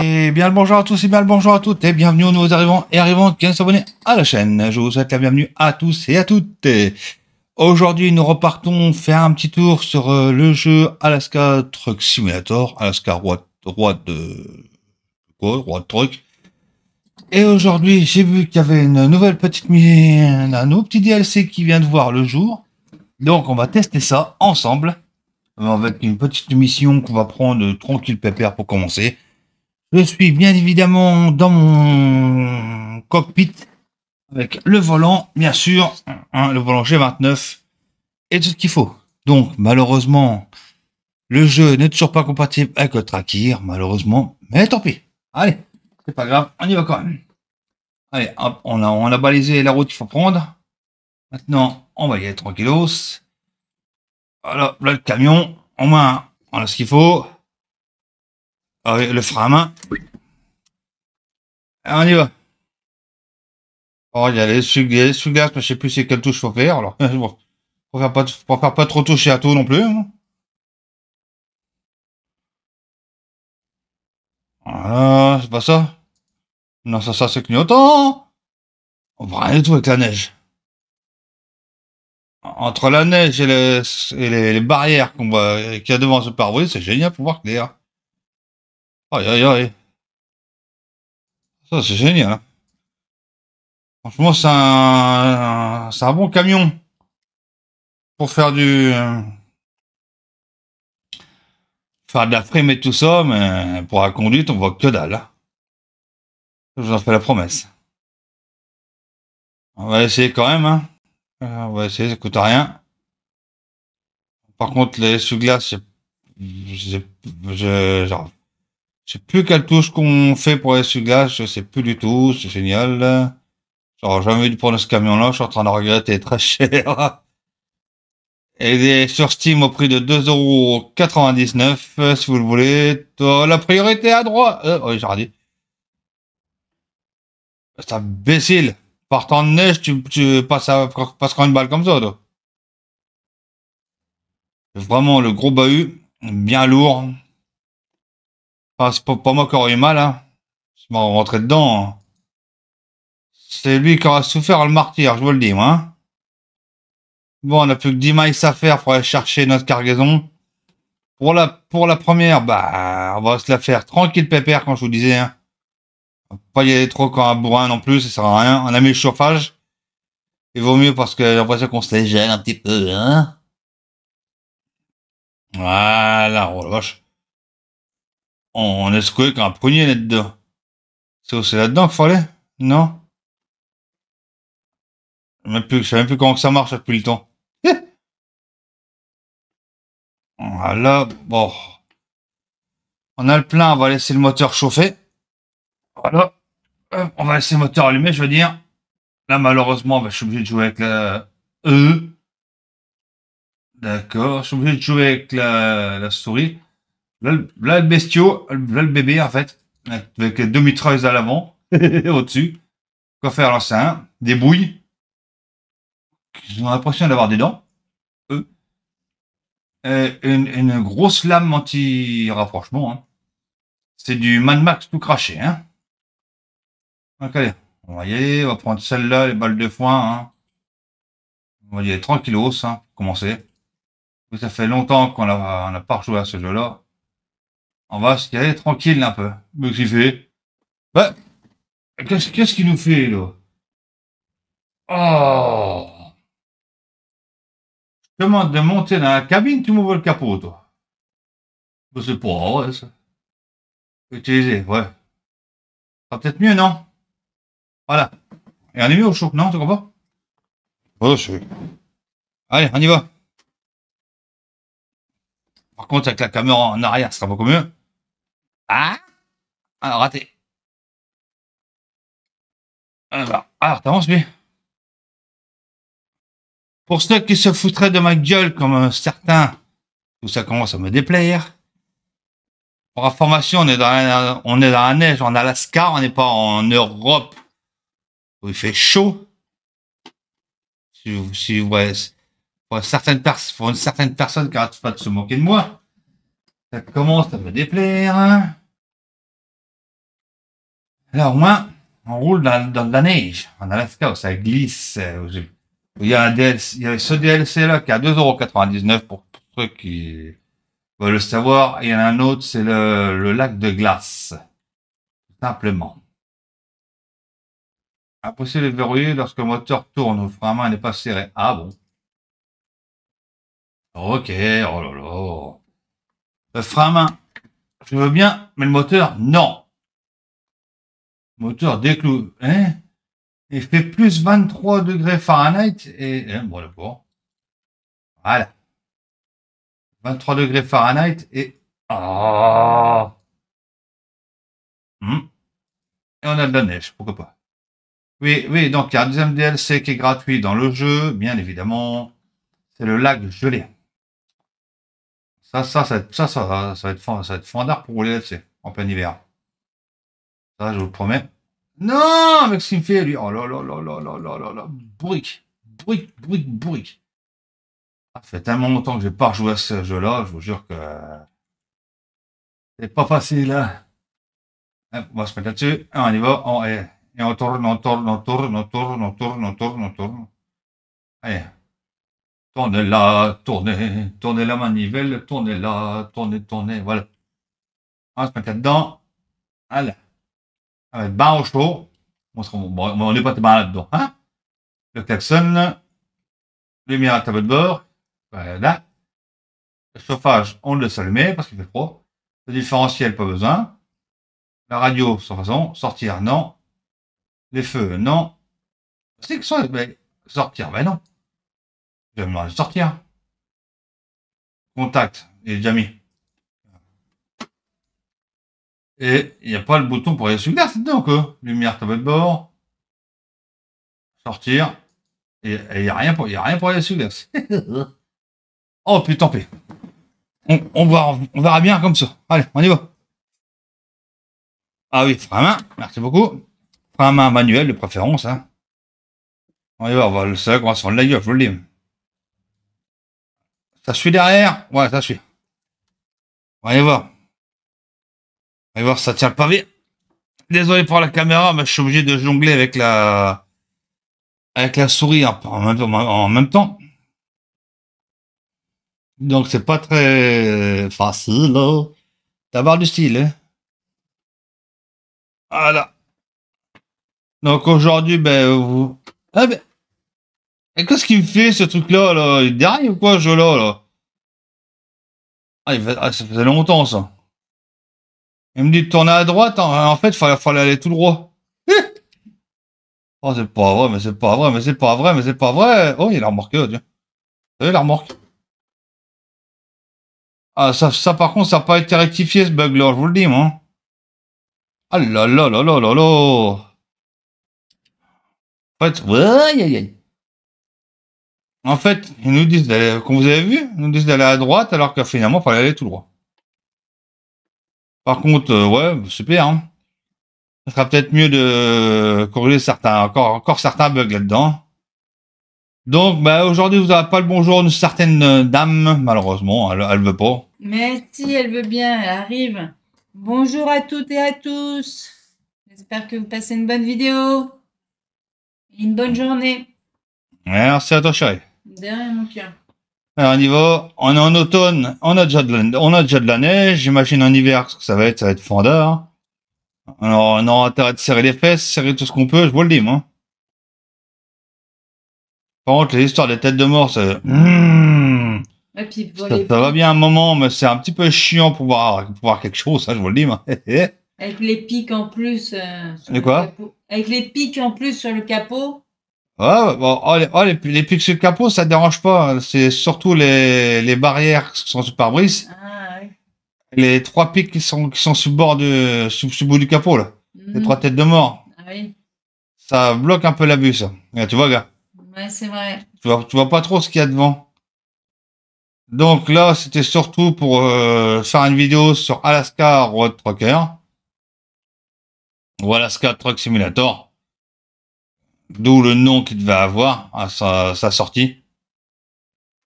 Et bien le bonjour à tous et bien le bonjour à toutes et bienvenue aux nouveaux arrivants et arrivantes qui viennent s'abonner à la chaîne. Je vous souhaite la bienvenue à tous et à toutes. Aujourd'hui, nous repartons faire un petit tour sur euh, le jeu Alaska Truck Simulator, Alaska Roi, de quoi, roi de truck. Et aujourd'hui, j'ai vu qu'il y avait une nouvelle petite un nouveau petit DLC qui vient de voir le jour. Donc, on va tester ça ensemble avec une petite mission qu'on va prendre tranquille pépère pour commencer. Je suis bien évidemment dans mon cockpit avec le volant, bien sûr, hein, le volant G29 et tout ce qu'il faut. Donc malheureusement, le jeu n'est toujours pas compatible avec le Trakir, malheureusement, mais tant pis. Allez, c'est pas grave, on y va quand même. Allez, on a, on a balisé la route qu'il faut prendre. Maintenant, on va y aller tranquillos. Voilà, là, le camion, en main, on hein. a ce qu'il faut. Avec ah le frein à main. Et ah, on y va. Oh, il y a les mais je sais plus c'est quelle touche faut faire. Alors, bon, faut faire pas, faire pas trop toucher à tout non plus. Hein. Voilà, c'est pas ça. Non, ça, ça, c'est clignotant. On va rien du tout avec la neige entre la neige et, les, barrières qu'on voit, qu'il y a devant ce pare c'est génial pour voir clair. Aïe aïe aïe. Ça, c'est génial. Franchement, c'est un, bon camion pour faire du. faire de la frime et tout ça, mais pour la conduite, on voit que dalle. Je vous en fais la promesse. On va essayer quand même, hein. Ah, on va essayer, ça coûte rien. Par contre, les sous-glaces, je, je je sais plus quelle touche qu'on fait pour les sous-glaces, je sais plus du tout, c'est génial. J'aurais jamais dû prendre ce camion-là, je suis en train de regretter, très cher. Et il est sur Steam au prix de 2,99€ si vous le voulez. La priorité à droite. Euh, oh, j'ai C'est imbécile. Par de neige, tu, passes, passeras une balle comme ça, toi. Vraiment, le gros bahut, bien lourd. Enfin, c'est pas, moi qui aurais eu mal, hein. Je m'en rentrais dedans. Hein. C'est lui qui aura souffert le martyr, je vous le dis, moi. Hein. Bon, on a plus que 10 miles à faire pour aller chercher notre cargaison. Pour la, pour la première, bah, on va se la faire tranquille pépère, quand je vous disais, hein. Pas y aller trop quand un bourrin non plus, ça sert à rien. On a mis le chauffage. Il vaut mieux parce que j'ai l'impression qu'on se gêne un petit peu, hein. Voilà, oh la vache. On est secoué qu'un prunier là-dedans. C'est aussi là-dedans qu'il fallait Non Je plus, Je sais même plus comment que ça marche depuis le temps. Eh! voilà, bon. On a le plein, on va laisser le moteur chauffer. Voilà. Euh, on va laisser le moteur allumé, je veux dire. Là, malheureusement, bah, je suis obligé de jouer avec la e. D'accord. Je suis obligé de jouer avec la, la souris. Là, le bestiau, le bébé, en fait. Avec deux mitrailles à l'avant, au-dessus. Quoi faire Alors, c'est un. Des bouilles. J'ai l'impression d'avoir des dents. Euh, une, une, grosse lame anti-rapprochement. Hein. C'est du Mad Max tout craché. Hein. Ok, on va y on va prendre celle-là, les balles de foin. Hein. On va y aller tranquillos, hein, pour commencer. Ça fait longtemps qu'on n'a on a pas rejoué à ce jeu-là. On va se y tranquille un peu. Mais bah, qu'est-ce qu'il fait qu'est-ce qu'il nous fait, là Oh Je demande de monter dans la cabine, tu m'ouvres le capot, toi. Bah, c'est pour vrai, ça. Utiliser, ouais. Ça peut-être mieux, non voilà. Et on est mieux au chaud, non Tu comprends Oh, Allez, on y va. Par contre, avec la caméra en arrière, ce sera beaucoup mieux. Ah Alors ah, raté. Alors, t'avances, bien. Pour ceux qui se foutraient de ma gueule, comme certains, tout ça commence à me déplaire. Pour information, on on est dans la neige en Alaska, on n'est pas en Europe il fait chaud, si, si pour, une certaine personne qui n'arrête pas de se moquer de moi, ça commence à me déplaire. Alors Là, au moins, on roule dans, la neige, en Alaska, où ça glisse. il, y a DLC, il y a ce DLC-là qui est à 2,99€ pour, ceux qui veulent le savoir. il y en a un autre, c'est le, le lac de glace. simplement. Impossible de verrouiller lorsque le moteur tourne. Le frein à main n'est pas serré. Ah bon. Ok, oh là là. Le frein à main, je veux bien, mais le moteur, non. Le moteur déclou. Hein Il fait plus 23 degrés Fahrenheit et... Hein, bon, d'accord. Voilà. 23 degrés Fahrenheit et... Ah hmm. Et on a de la neige, pourquoi pas. Oui, oui, donc il y a un deuxième DLC qui est gratuit dans le jeu, bien évidemment. C'est le lac gelé. Ça, ça, ça, ça, ça, va être fond, ça va être fondard pour rouler là-dessus, en plein hiver. Ça, je vous le promets. Non, mais ce qu'il me fait, lui. Oh là là là là là là là là. Brique, brique, brique, Ça fait tellement longtemps que j'ai pas joué à ce jeu-là, je vous jure que. C'est pas facile, là. Hein. Hein, on va se mettre là-dessus. On y va. On est. Et on tourne, on tourne, on tourne, on tourne, on tourne, on tourne, on tourne. Allez. Tournez là, tournez, tournez la manivelle, tournez là, tournez, tournez, voilà. On se met dedans. Allez. être bain au chaud. On n'est pas mal dedans, hein? Le klaxon, lumière à tableau de bord. Voilà. Le chauffage, on le s'allume parce qu'il fait froid. Le différentiel, pas besoin. La radio, sans façon. Sortir, non. Les feux, non. C'est que ça, ben, sortir, ben non. Je vais sortir. Contact, il est déjà mis. Et il n'y a pas le bouton pour aller sous glace, donc euh, Lumière, tableau de bord. Sortir. Et il n'y a rien pour, n'y a rien pour les sous oh, putain, tant pis. On, on, verra, on verra bien comme ça. Allez, on y va. Ah oui, vraiment, merci beaucoup. Prends main manuel de préférence. On y va, on va, on à faire de la gueule, je vous le dis. Ça suit derrière Ouais, ça suit. On va y voir. On va y voir, ça tient le pavé. Désolé pour la caméra, mais je suis obligé de jongler avec la avec la souris en même temps. Donc c'est pas très facile d'avoir oh. du style. Hein. Voilà. Donc aujourd'hui, ben, vous... Ah ben... Et qu'est-ce qu'il fait ce truc-là, là Il déraille ou quoi, ce jeu-là, ah, il... Ah, ça faisait longtemps, ça. Il me dit de tourner à droite, en fait, il fallait, aller tout droit. Eh! oh, c'est pas vrai, mais c'est pas vrai, mais c'est pas vrai, mais c'est pas vrai. Oh, il a remarqué remorque, là, tiens. Vous la remorque Ah, ça, ça, par contre, ça n'a pas été rectifié, ce bug-là, je vous le dis, moi. Ah là là là là là là en fait, ils nous disent qu'on comme vous avez vu, ils nous disent d'aller à droite alors que finalement, il fallait aller tout droit. Par contre, euh, ouais, super. Ce hein. sera peut-être mieux de corriger certains, encore, encore certains bugs là-dedans. Donc, bah, aujourd'hui, vous n'avez pas le bonjour d'une certaine euh, dame, malheureusement. Elle, elle veut pas. Mais si, elle veut bien, elle arrive. Bonjour à toutes et à tous. J'espère que vous passez une bonne vidéo. Une bonne journée. Merci à toi, chérie. De mon cœur. Alors, on On est en automne. On a déjà de la, on a déjà de neige. J'imagine en hiver, ce que ça va être, ça va être fendeur. Alors, on aura intérêt de serrer les fesses, serrer tout ce qu'on peut, je vous le dis, moi. Par contre, les histoires des têtes de mort, mmh. ça... ça, va bien un moment, mais c'est un petit peu chiant pour voir, quelque chose, ça je vous le dis. Moi. Avec les pics en plus. Euh, sur le capot. Avec les pics en plus sur le capot. ça bon, oh, oh les, pics sur le capot, ça dérange pas. Hein. C'est surtout les, barrières qui sont sur pare-brise. Ah, les trois pics qui sont, qui sont sous bord de, bout du capot, Les mhm. trois têtes de mort. Ah, oui. Ça bloque un peu la ça. tu vois, gars. Ouais, c'est vrai. Tu vois, vois pas trop ce qu'il y a devant. Donc là, c'était surtout pour euh, faire une vidéo sur Alaska Road Trucker. Walaska Truck Simulator, d'où le nom qu'il devait avoir à sa, sortie.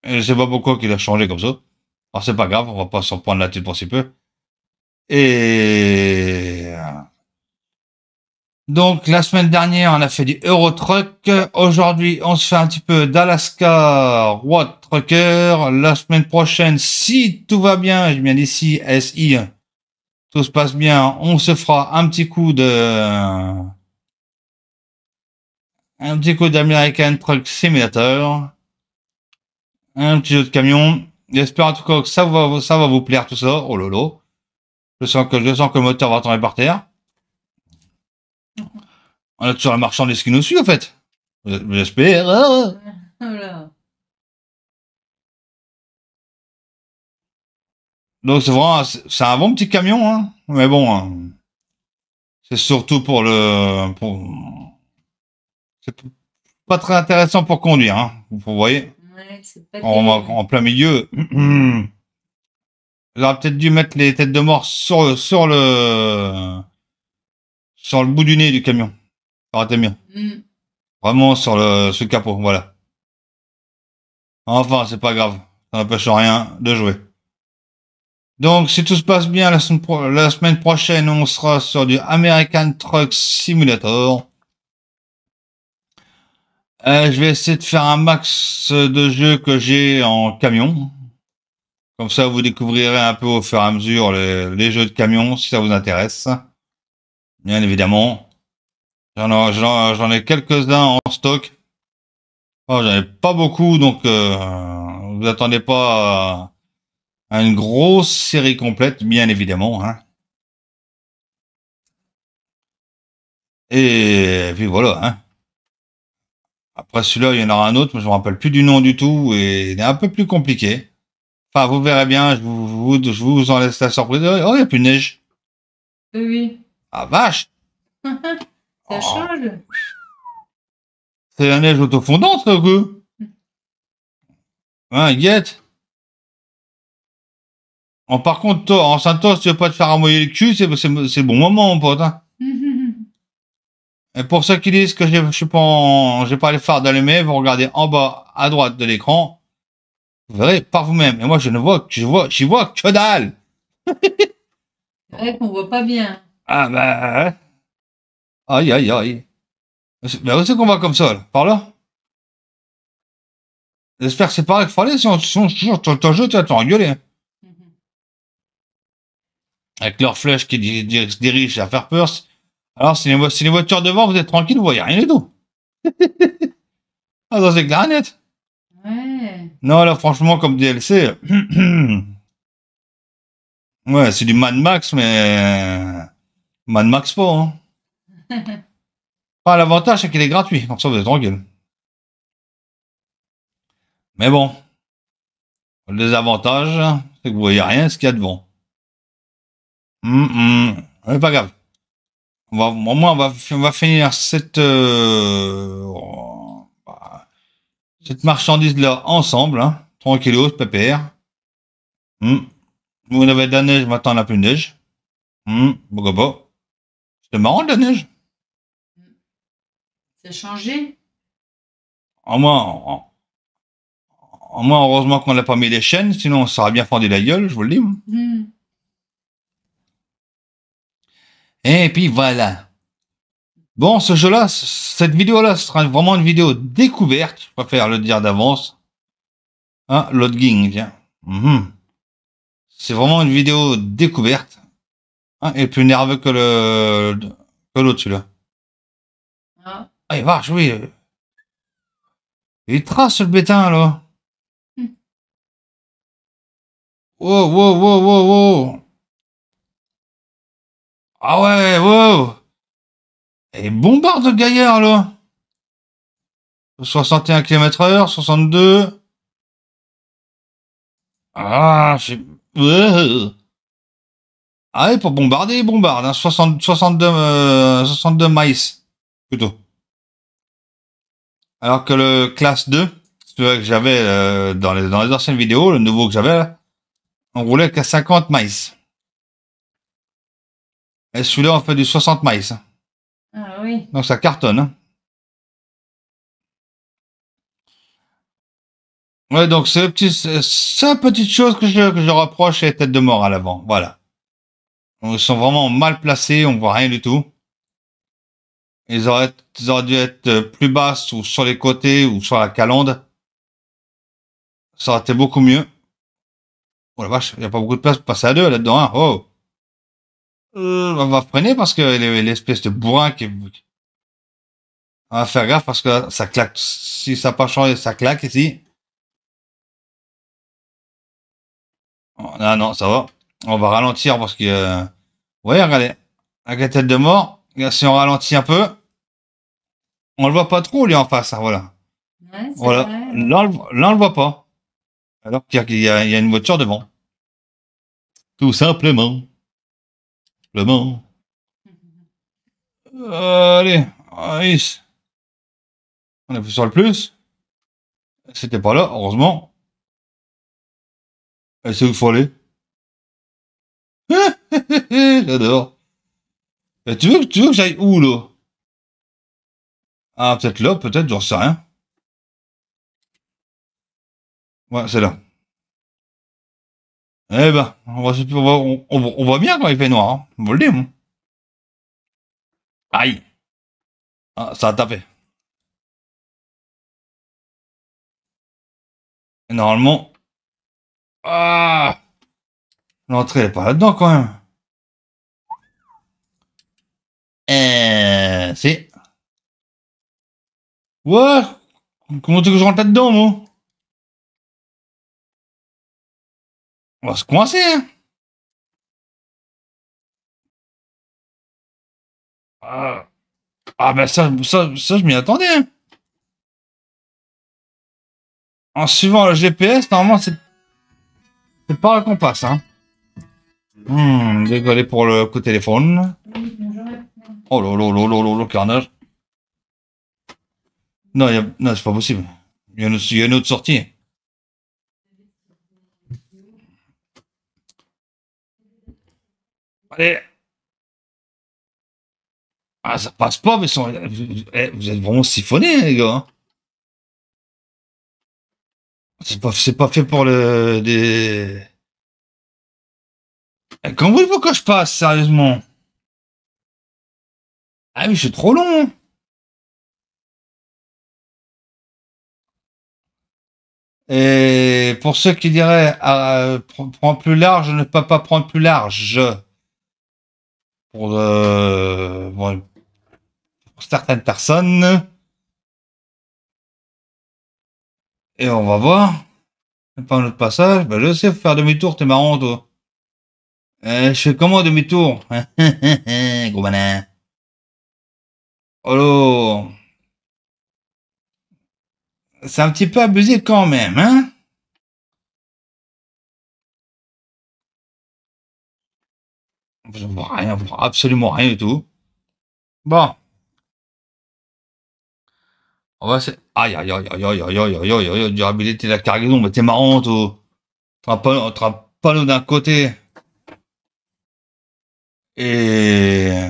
Et je sais pas pourquoi qu'il a changé comme ça. Alors c'est pas grave, on va pas s'en prendre là-dessus pour si peu. Et donc la semaine dernière, on a fait du Euro Truck. Aujourd'hui, on se fait un petit peu d'Alaska Road Trucker. La semaine prochaine, si tout va bien, je viens d'ici SI tout se passe bien, on se fera un petit coup de un petit coup d'American Truck Simulator, un petit jeu de camion. J'espère en tout cas que ça va, ça va vous plaire tout ça. Oh lolo. Je sens que, je sens que le moteur va tomber par terre. On a toujours la marchandise qui nous suit, en fait. J'espère. Donc c'est vraiment, c'est un bon petit camion, hein. Mais bon, hein. c'est surtout pour le, pour... c'est pas très intéressant pour conduire, hein. Vous voyez. Ouais, pas en, en, plein milieu. J'aurais peut-être dû mettre les têtes de mort sur le, sur le, sur le bout du nez du camion. Ça aurait été mieux. Hmm. Vraiment sur le, sur capot, voilà. Enfin, c'est pas grave. Ça n'empêche rien de jouer. Donc, si tout se passe bien, la semaine, prochaine, on sera sur du American Truck Simulator. Euh, je vais essayer de faire un max de jeux que j'ai en camion. Comme ça, vous découvrirez un peu au fur et à mesure les, jeux de camion, si ça vous intéresse. Bien évidemment. J'en ai, quelques-uns en stock. Oh, j'en ai pas beaucoup, donc euh, vous attendez pas une grosse série complète, bien évidemment. Hein. Et puis voilà. Hein. Après celui-là, il y en aura un autre, mais je ne me rappelle plus du nom du tout, et il est un peu plus compliqué. Enfin, vous verrez bien, je vous, en laisse la surprise. Oh, oh il n'y a plus de neige. Euh, oui. Ah vache Ça oh. change. C'est la neige autofondante, ça, que Hein, guette Oh, par contre, toi, en Santos, tu veux pas te faire amoyer le cul, c'est, c'est, bon moment, mon pote. Hein. Et pour ceux qui disent que je sais pas, j'ai pas les phares d'allumer vous regardez en bas à droite de l'écran, vous verrez par vous-même. Et moi, je ne vois, je vois, j'y vois que dalle. c'est vrai qu'on voit pas bien. Ah ben, aïe aïe aïe. Mais où c'est qu'on va comme ça, Par là J'espère que c'est pareil qu'il fallait, sinon, ton jeu, tu vas t'engueuler avec leur flèche qui se dirige à faire peur. Alors, si les, voitures devant, vous êtes tranquille, vous voyez rien du tout. ah, ça, c'est clair Ouais. Non, là, franchement, comme DLC, ouais, c'est du Mad Max, mais euh, Mad Max pas. Hein. ah, L'avantage, c'est qu'il est gratuit, comme ça, vous êtes tranquille. Mais bon, le désavantage, c'est que vous voyez rien ce qu'il y a devant pas grave. au moins, on va, va finir cette, euh, bah, cette marchandise-là ensemble, hein. tranquillos, pépère. Mm. Vous avez de la neige, maintenant on n'a plus de neige. Mm. bon. C'était marrant de la neige. Mm. Ça a changé. Au moins, Au moins heureusement qu'on n'a pas mis les chaînes, sinon on serait bien fendu la gueule, je vous le dis. Hein. Et puis voilà. Bon, ce jeu-là, cette vidéo-là sera vraiment une vidéo découverte. Je préfère le dire d'avance. Hein, ging, viens. Mhm. C'est vraiment une vidéo découverte. Hein, et plus nerveux que le, que l'autre, celui-là. Ah. il va oui. Il trace le bétain, là. Hmm. Wow, wow, wow, wow, wow. Ah ouais, wow Et bombarde Gaillard, là 61 km h 62. Ah, je Ah ouais, pour bombarder, il bombarde. 60, 62, 62 maïs, plutôt. Alors que le classe 2, que j'avais euh, dans, les, dans les anciennes vidéos, le nouveau que j'avais, on roulait qu'à 50 maïs. Et celui-là, on fait du 60 maïs. Ah oui. Donc ça cartonne. Hein. Ouais, donc c'est une petite chose que je, rapproche je reproche tête de mort à l'avant. Voilà. Ils sont vraiment mal placés, on voit rien du tout. Ils auraient, dû être plus bas ou sur les côtés ou sur la calandre. Ça aurait été beaucoup mieux. Oh la vache, il n'y a pas beaucoup de place pour passer à deux là-dedans. Hein. oh euh, on va freiner parce que l'espèce de bourrin qui on va faire gaffe parce que ça claque si ça n'a pas changé ça claque ici ah non ça va on va ralentir parce que Vous euh, ouais regardez avec la tête de mort si on ralentit un peu on le voit pas trop lui en face hein, voilà voilà là on, ne le voit pas alors qu'il y, y, a une voiture devant tout simplement euh, allez, On est plus sur le plus. C'était pas là, heureusement. et c'est où il faut aller. J'adore. Tu veux, tu veux que j'aille où, là Ah, peut-être là, peut-être, j'en sais rien. Ouais, c'est là. Eh ben, on voit, on, on, on voit bien quand il fait noir. Hein. le dites, Aïe. Ah, ça a tapé. normalement... Ah L'entrée n'est pas là-dedans quand même. Eh... Si. Ouais Comment tu veux que je rentre là-dedans, moi On va se coincer, hein. Ah, ah ben ça, ça, ça je m'y attendais. Hein. en suivant le GPS, normalement, c'est... C'est par là qu'on hein. Hum, désolé pour le téléphone. Oh là là là là là, Non, y a... non c'est pas possible. Il y, y, a une autre sortie. Allez. Ah, ça passe pas, mais eh, eh, vous êtes vraiment siphonné les gars. Hein. C'est pas, pas fait pour le. Des... Eh, quand vous voulez je passe, sérieusement Ah mais c'est trop long hein. Et pour ceux qui diraient, ah, euh, prends plus large, ne pas pas prendre plus large pour, euh, pour certaines personnes. Et on va voir. Par notre passage, ben, je sais faire demi-tour, t'es marrant toi. Eh, je fais comment demi-tour Gros manin c'est un petit peu abusé quand même, hein Je vois rien, absolument rien du tout. Bon. On va essayer. Aïe, aïe, aïe, aïe, aïe, aïe, aïe, aïe, aïe, durabilité de la cargaison, mais t'es marrant, toi. T'as pas panneau d'un côté. Et.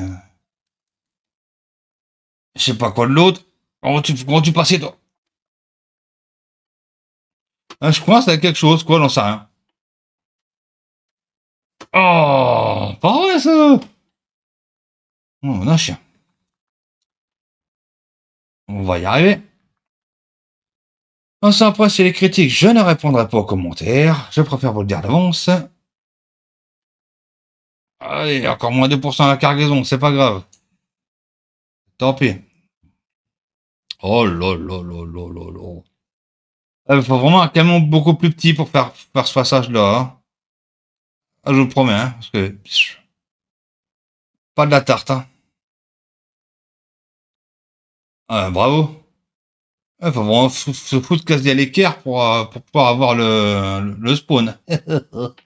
Je sais pas quoi de l'autre. Comment tu, tu passais, toi? Hein, je je coince c'est quelque chose, quoi, j'en sais Oh, pas vrai ça Oh, non, chien. On va y arriver. On s'en après, les critiques, je ne répondrai pas aux commentaires. Je préfère vous le dire d'avance. Allez, encore moins 2% à la cargaison, c'est pas grave. Tant pis. Oh là là là là Il euh, faut vraiment un camion beaucoup plus petit pour faire, faire ce passage-là. Hein. Ah, je vous promets, hein, parce que pas de la tarte. Hein. Ah, bravo. Il faut vraiment se foutre quasi à l'équerre pour, euh, pour pouvoir avoir le, le, spawn.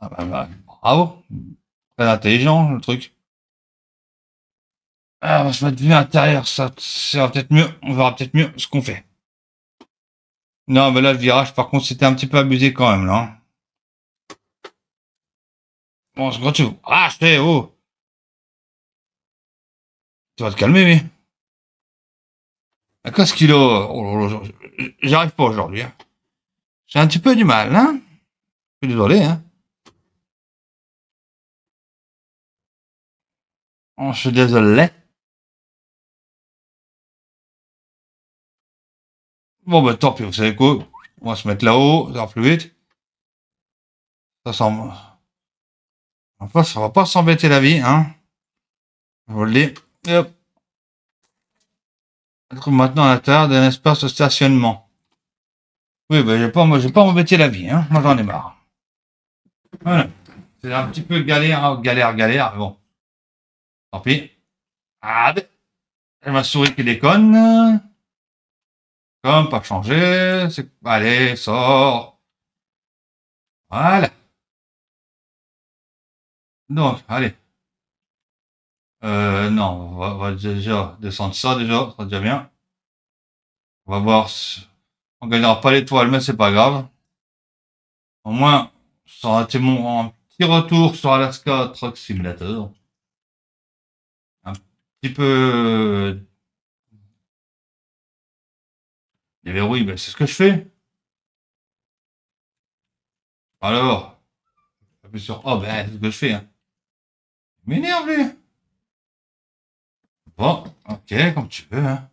Ah, bah, bah, bravo. Très intelligent, le truc. Ah, on va se mettre vue intérieure, ça, ça va peut-être mieux. On verra peut-être mieux ce qu'on fait. Non, mais là, le virage, par contre, c'était un petit peu abusé quand même, là. Hein. Bon, quand tu... Ah, je oh Tu vas te calmer, mais... À qu'est-ce qu'il a... J'arrive pas aujourd'hui. Hein. J'ai un petit peu du mal, hein Je suis désolé, hein Oh, je suis désolé. Bon, bah tant pis, vous savez quoi On va se mettre là-haut, ça va plus vite. Ça semble... Enfin, ça va pas s'embêter la vie, hein. Voler. Hop. On trouve maintenant à l'intérieur d'un espace de stationnement. Oui, ben, j'ai pas, moi, j'ai pas m'embêter la vie, hein. Moi, j'en ai marre. Voilà. C'est un petit peu galère, hein. galère, galère, bon. Tant pis. Ah, ben. ma souris qui déconne. Comme pas changé. Allez, sort. Voilà. Donc, allez. Euh, non, on va, déjà descendre ça déjà, ça déjà bien. On va voir. Si... On gagnera pas l'étoile, mais c'est pas grave. Au moins, ça aura été mon un petit retour sur Alaska Truck Simulator. Un petit peu euh, déverrouille, ben c'est ce que je fais. Alors, sur oh ben c'est ce que je fais. Hein. M'énerve lui Bon, ok, comme tu veux. Hein.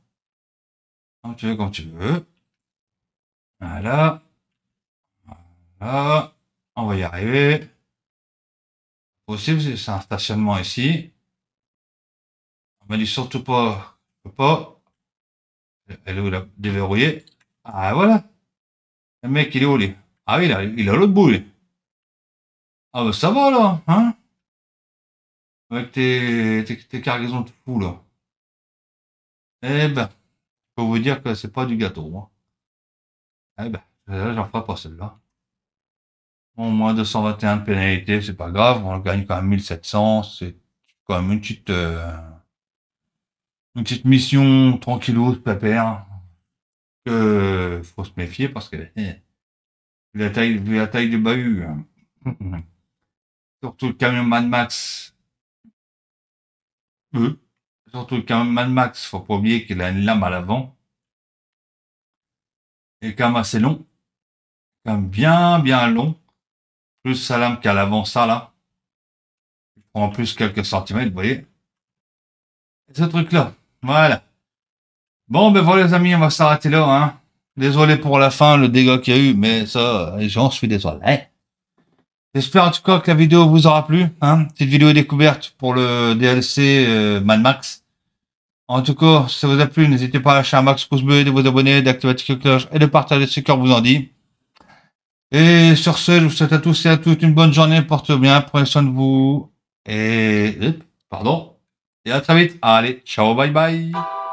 Comme tu veux, comme tu veux. Voilà. Voilà. On va y arriver. Possible, c'est un stationnement ici. On m'a dit surtout pas. pas. Elle est où la déverrouillée Ah voilà. Le mec, il est où lui Ah oui, il a l'autre bout lui. Ah bah ça va là, hein avec tes, cargaisons de fou, là. Eh ben, je vous dire que c'est pas du gâteau. Hein. Eh ben, j'en ferai pas celle-là. Bon, moins 221 de pénalité, c'est pas grave. On gagne quand même 1700. C'est quand même une petite, euh, une petite mission tranquillose, pépère. Que faut se méfier parce que eh, la taille, la taille du bahut. Hein. Surtout le camion Mad Max Hmm. Surtout qu'un man Max, faut pas qu'il a une lame à l'avant. Et quand même assez long. Quand bien, bien long. Plus sa lame qu'à l'avant, ça là. Il prend en plus quelques centimètres, vous voyez. ce truc-là. Voilà. Bon, ben voilà les amis, on va s'arrêter là. Hein. Désolé pour la fin, le dégât qu'il y a eu, mais ça, j'en suis désolé. J'espère en tout cas que la vidéo vous aura plu. Hein Cette vidéo découverte pour le DLC euh, Mad Max. En tout cas, si ça vous a plu, n'hésitez pas à lâcher un max pouce bleu, de vous abonner, d'activer la cloche et de partager ce qu'on vous en dit. Et sur ce, je vous souhaite à tous et à toutes une bonne journée. Portez bien, prenez soin de vous. Et... Pardon. Et à très vite. Allez, ciao, bye bye.